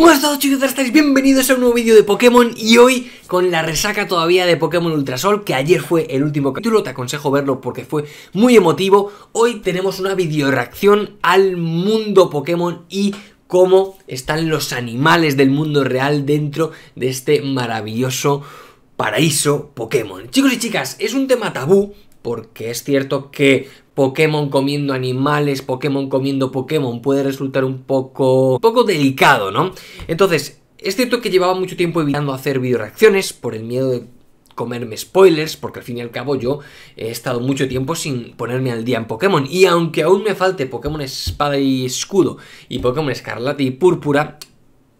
¡Hola chicos estáis bienvenidos a un nuevo vídeo de Pokémon y hoy con la resaca todavía de Pokémon Ultrasol que ayer fue el último capítulo, te aconsejo verlo porque fue muy emotivo hoy tenemos una reacción al mundo Pokémon y cómo están los animales del mundo real dentro de este maravilloso paraíso Pokémon chicos y chicas, es un tema tabú porque es cierto que Pokémon comiendo animales, Pokémon comiendo Pokémon, puede resultar un poco, poco delicado, ¿no? Entonces, es cierto que llevaba mucho tiempo evitando hacer videoreacciones por el miedo de comerme spoilers, porque al fin y al cabo yo he estado mucho tiempo sin ponerme al día en Pokémon. Y aunque aún me falte Pokémon Espada y Escudo y Pokémon Escarlata y Púrpura,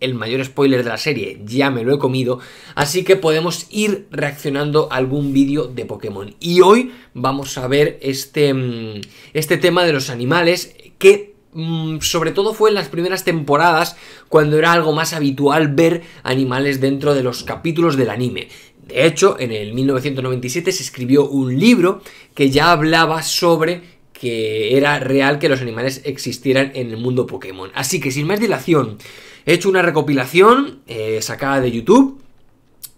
el mayor spoiler de la serie, ya me lo he comido, así que podemos ir reaccionando a algún vídeo de Pokémon. Y hoy vamos a ver este, mm, este tema de los animales que mm, sobre todo fue en las primeras temporadas cuando era algo más habitual ver animales dentro de los capítulos del anime. De hecho, en el 1997 se escribió un libro que ya hablaba sobre que era real que los animales existieran en el mundo Pokémon. Así que sin más dilación, he hecho una recopilación eh, sacada de YouTube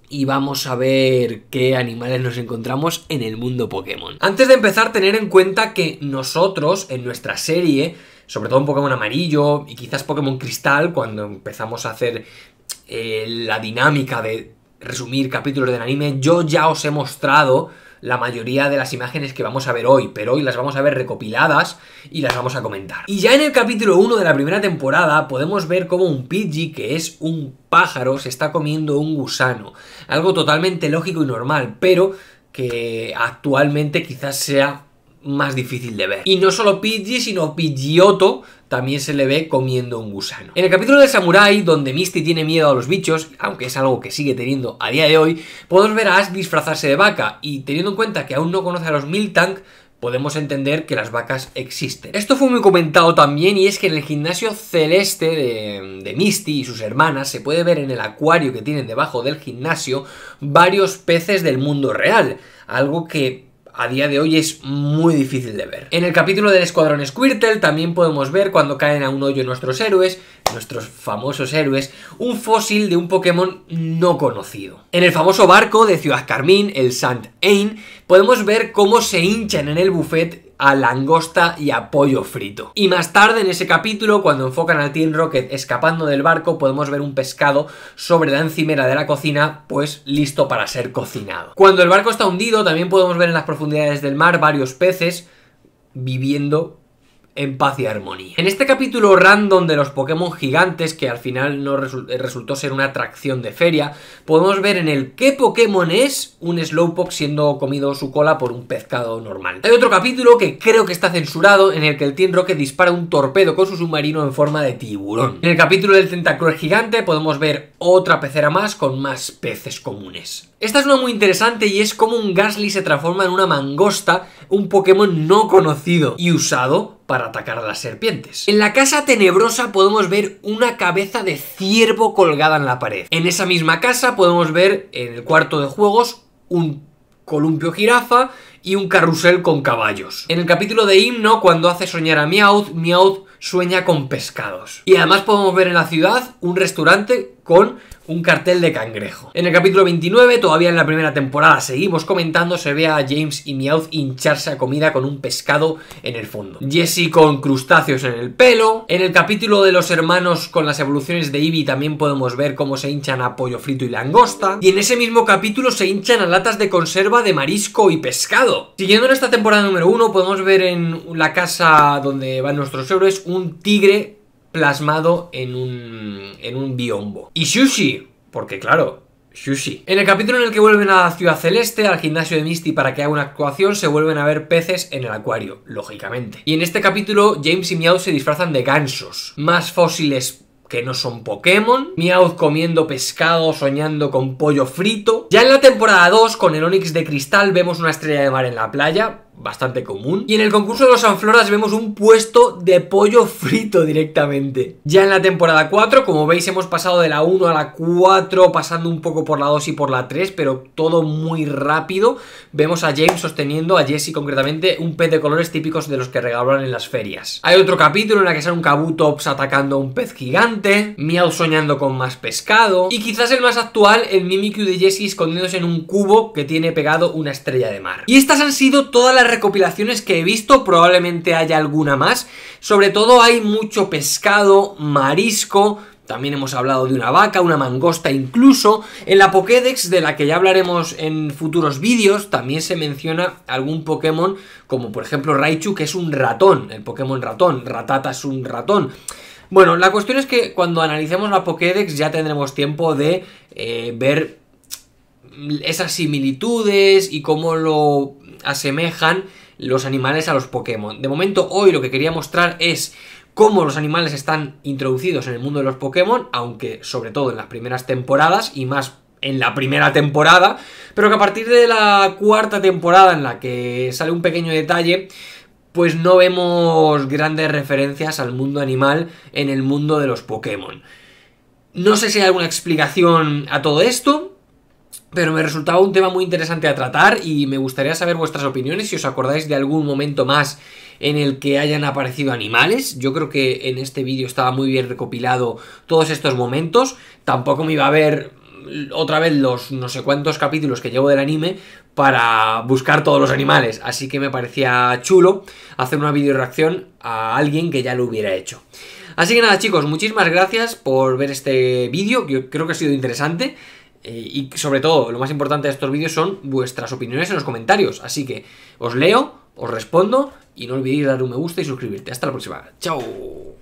y vamos a ver qué animales nos encontramos en el mundo Pokémon. Antes de empezar, tener en cuenta que nosotros en nuestra serie, sobre todo en Pokémon amarillo y quizás Pokémon cristal, cuando empezamos a hacer eh, la dinámica de resumir capítulos del anime, yo ya os he mostrado la mayoría de las imágenes que vamos a ver hoy, pero hoy las vamos a ver recopiladas y las vamos a comentar. Y ya en el capítulo 1 de la primera temporada podemos ver cómo un Pidgey, que es un pájaro, se está comiendo un gusano. Algo totalmente lógico y normal, pero que actualmente quizás sea más difícil de ver. Y no solo Pidgey, sino Pidgeotto, también se le ve comiendo un gusano. En el capítulo de Samurai, donde Misty tiene miedo a los bichos, aunque es algo que sigue teniendo a día de hoy, podemos ver a Ash disfrazarse de vaca, y teniendo en cuenta que aún no conoce a los Miltank, podemos entender que las vacas existen. Esto fue muy comentado también y es que en el gimnasio celeste de, de, Misty y sus hermanas se puede ver en el acuario que tienen debajo del gimnasio varios peces del mundo real, algo que a día de hoy es muy difícil de ver. En el capítulo del Escuadrón Squirtle también podemos ver cuando caen a un hoyo nuestros héroes, nuestros famosos héroes, un fósil de un Pokémon no conocido. En el famoso barco de Ciudad Carmín, el Sand Ain, podemos ver cómo se hinchan en el buffet a langosta y a pollo frito. Y más tarde en ese capítulo, cuando enfocan al Team Rocket escapando del barco, podemos ver un pescado sobre la encimera de la cocina, pues listo para ser cocinado. Cuando el barco está hundido, también podemos ver en las profundidades del mar varios peces viviendo en paz y armonía. En este capítulo random de los Pokémon gigantes, que al final no resultó ser una atracción de feria, podemos ver en el qué Pokémon es un Slowpoke siendo comido su cola por un pescado normal. Hay otro capítulo que creo que está censurado, en el que el Team Rocket dispara un torpedo con su submarino en forma de tiburón. En el capítulo del Tentacruel gigante podemos ver otra pecera más con más peces comunes. Esta es una muy interesante y es como un Gasly se transforma en una mangosta, un Pokémon no conocido y usado para atacar a las serpientes. En la casa tenebrosa podemos ver una cabeza de ciervo colgada en la pared. En esa misma casa podemos ver, en el cuarto de juegos, un columpio jirafa y un carrusel con caballos. En el capítulo de Himno, cuando hace soñar a Meowth, Meowth sueña con pescados. Y además podemos ver en la ciudad un restaurante con un cartel de cangrejo. En el capítulo 29, todavía en la primera temporada, seguimos comentando, se ve a James y Meowth hincharse a comida con un pescado en el fondo. Jesse con crustáceos en el pelo. En el capítulo de los hermanos con las evoluciones de Ivy también podemos ver cómo se hinchan a pollo frito y langosta. Y en ese mismo capítulo se hinchan a latas de conserva de marisco y pescado Siguiendo en esta temporada número 1, podemos ver en la casa donde van nuestros héroes un tigre plasmado en un, en un biombo. Y sushi, porque claro, sushi. En el capítulo en el que vuelven a la Ciudad Celeste, al gimnasio de Misty para que haga una actuación, se vuelven a ver peces en el acuario, lógicamente. Y en este capítulo, James y Meow se disfrazan de gansos, más fósiles que no son Pokémon, Meowth comiendo pescado, soñando con pollo frito. Ya en la temporada 2, con el Onix de Cristal, vemos una estrella de mar en la playa, bastante común. Y en el concurso de los Sanfloras vemos un puesto de pollo frito directamente. Ya en la temporada 4, como veis, hemos pasado de la 1 a la 4, pasando un poco por la 2 y por la 3, pero todo muy rápido. Vemos a James sosteniendo, a Jesse concretamente, un pez de colores típicos de los que regalan en las ferias. Hay otro capítulo en el que sale un Kabutops atacando a un pez gigante, Miau soñando con más pescado, y quizás el más actual, el Mimikyu de Jesse escondiéndose en un cubo que tiene pegado una estrella de mar. Y estas han sido todas las recopilaciones que he visto, probablemente haya alguna más. Sobre todo hay mucho pescado, marisco, también hemos hablado de una vaca, una mangosta incluso. En la Pokédex, de la que ya hablaremos en futuros vídeos, también se menciona algún Pokémon, como por ejemplo Raichu, que es un ratón, el Pokémon ratón, Ratata es un ratón. Bueno, la cuestión es que cuando analicemos la Pokédex ya tendremos tiempo de eh, ver esas similitudes y cómo lo asemejan los animales a los Pokémon. De momento hoy lo que quería mostrar es cómo los animales están introducidos en el mundo de los Pokémon, aunque sobre todo en las primeras temporadas y más en la primera temporada, pero que a partir de la cuarta temporada en la que sale un pequeño detalle, pues no vemos grandes referencias al mundo animal en el mundo de los Pokémon. No sé si hay alguna explicación a todo esto, pero me resultaba un tema muy interesante a tratar y me gustaría saber vuestras opiniones si os acordáis de algún momento más en el que hayan aparecido animales. Yo creo que en este vídeo estaba muy bien recopilado todos estos momentos. Tampoco me iba a ver otra vez los no sé cuántos capítulos que llevo del anime para buscar todos los animales. Así que me parecía chulo hacer una video reacción a alguien que ya lo hubiera hecho. Así que nada chicos, muchísimas gracias por ver este vídeo, Yo creo que ha sido interesante. Eh, y sobre todo, lo más importante de estos vídeos son vuestras opiniones en los comentarios. Así que os leo, os respondo y no olvidéis darle un me gusta y suscribirte. Hasta la próxima. Chao.